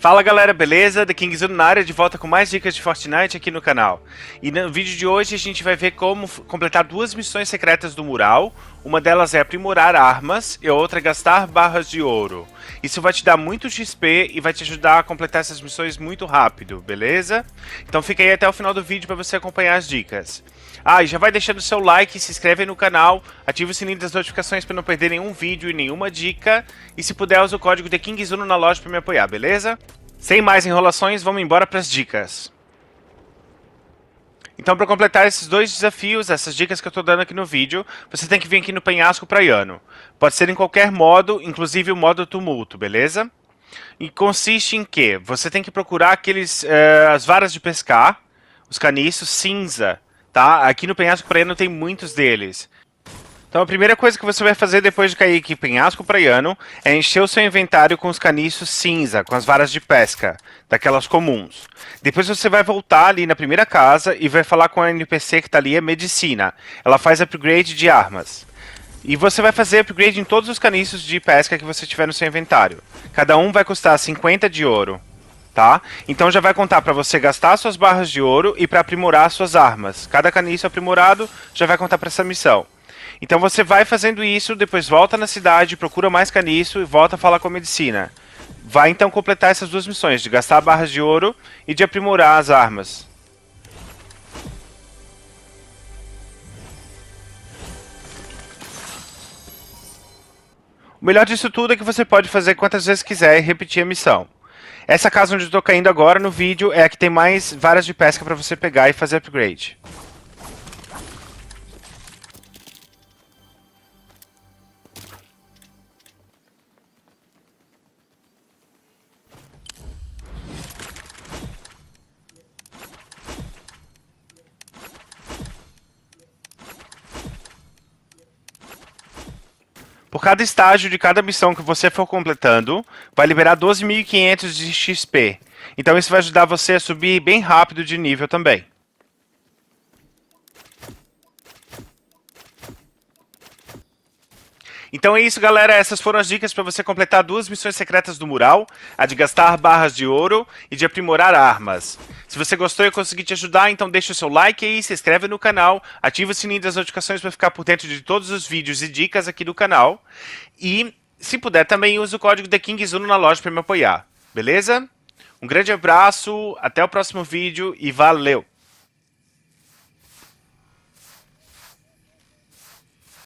Fala galera, beleza? The Kings na área de volta com mais dicas de Fortnite aqui no canal. E no vídeo de hoje a gente vai ver como completar duas missões secretas do mural, uma delas é aprimorar armas e a outra é gastar barras de ouro. Isso vai te dar muito XP e vai te ajudar a completar essas missões muito rápido, beleza? Então fica aí até o final do vídeo para você acompanhar as dicas. Ah, e já vai deixando seu like, se inscreve no canal, ativa o sininho das notificações para não perder nenhum vídeo e nenhuma dica. E se puder, usa o código TheKingZuno na loja para me apoiar, beleza? Sem mais enrolações, vamos embora para as dicas. Então, para completar esses dois desafios, essas dicas que eu estou dando aqui no vídeo, você tem que vir aqui no penhasco praiano. Pode ser em qualquer modo, inclusive o modo tumulto, beleza? E consiste em que você tem que procurar aqueles, eh, as varas de pescar, os caniços cinza, tá? Aqui no penhasco praiano tem muitos deles. Então a primeira coisa que você vai fazer depois de cair aqui em penhasco praiano é encher o seu inventário com os caniços cinza, com as varas de pesca, daquelas comuns. Depois você vai voltar ali na primeira casa e vai falar com a NPC que está ali, é medicina. Ela faz upgrade de armas. E você vai fazer upgrade em todos os caniços de pesca que você tiver no seu inventário. Cada um vai custar 50 de ouro tá? Então já vai contar para você gastar suas barras de ouro e para aprimorar suas armas. Cada caniço aprimorado já vai contar para essa missão. Então você vai fazendo isso, depois volta na cidade, procura mais caniço e volta a falar com a medicina. Vai então completar essas duas missões, de gastar barras de ouro e de aprimorar as armas. O melhor disso tudo é que você pode fazer quantas vezes quiser e repetir a missão. Essa casa onde eu estou caindo agora no vídeo é a que tem mais varas de pesca para você pegar e fazer upgrade. Por cada estágio de cada missão que você for completando, vai liberar 12.500 de XP. Então isso vai ajudar você a subir bem rápido de nível também. Então é isso, galera. Essas foram as dicas para você completar duas missões secretas do mural: a de gastar barras de ouro e de aprimorar armas. Se você gostou e eu consegui te ajudar, então deixa o seu like aí, se inscreve no canal, ativa o sininho das notificações para ficar por dentro de todos os vídeos e dicas aqui do canal. E se puder também use o código TheKingZuno na loja para me apoiar. Beleza? Um grande abraço, até o próximo vídeo e valeu!